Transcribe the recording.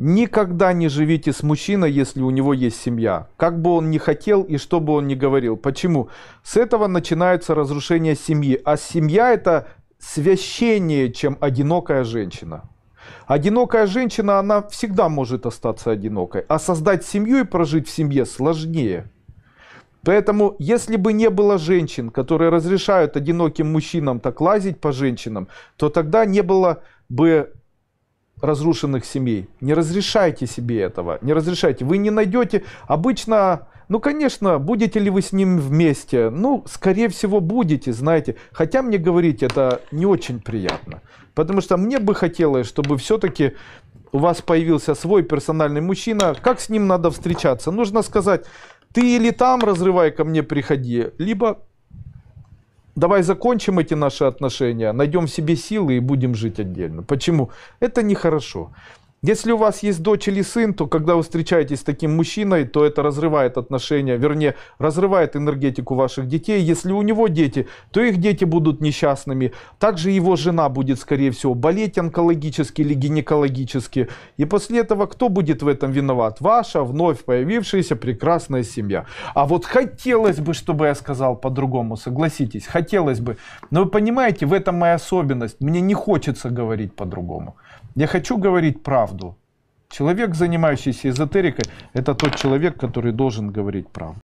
Никогда не живите с мужчиной, если у него есть семья. Как бы он ни хотел и что бы он ни говорил. Почему? С этого начинается разрушение семьи. А семья это священнее, чем одинокая женщина. Одинокая женщина, она всегда может остаться одинокой. А создать семью и прожить в семье сложнее. Поэтому, если бы не было женщин, которые разрешают одиноким мужчинам так лазить по женщинам, то тогда не было бы разрушенных семей. Не разрешайте себе этого. Не разрешайте. Вы не найдете. Обычно, ну, конечно, будете ли вы с ним вместе? Ну, скорее всего, будете, знаете. Хотя мне говорить это не очень приятно. Потому что мне бы хотелось, чтобы все-таки у вас появился свой персональный мужчина. Как с ним надо встречаться? Нужно сказать, ты или там разрывай ко мне приходи, либо давай закончим эти наши отношения, найдем себе силы и будем жить отдельно. Почему? Это нехорошо. Если у вас есть дочь или сын, то когда вы встречаетесь с таким мужчиной, то это разрывает отношения, вернее, разрывает энергетику ваших детей. Если у него дети, то их дети будут несчастными. Также его жена будет, скорее всего, болеть онкологически или гинекологически. И после этого кто будет в этом виноват? Ваша вновь появившаяся прекрасная семья. А вот хотелось бы, чтобы я сказал по-другому, согласитесь, хотелось бы. Но вы понимаете, в этом моя особенность. Мне не хочется говорить по-другому. Я хочу говорить правду правду. Человек, занимающийся эзотерикой, это тот человек, который должен говорить правду.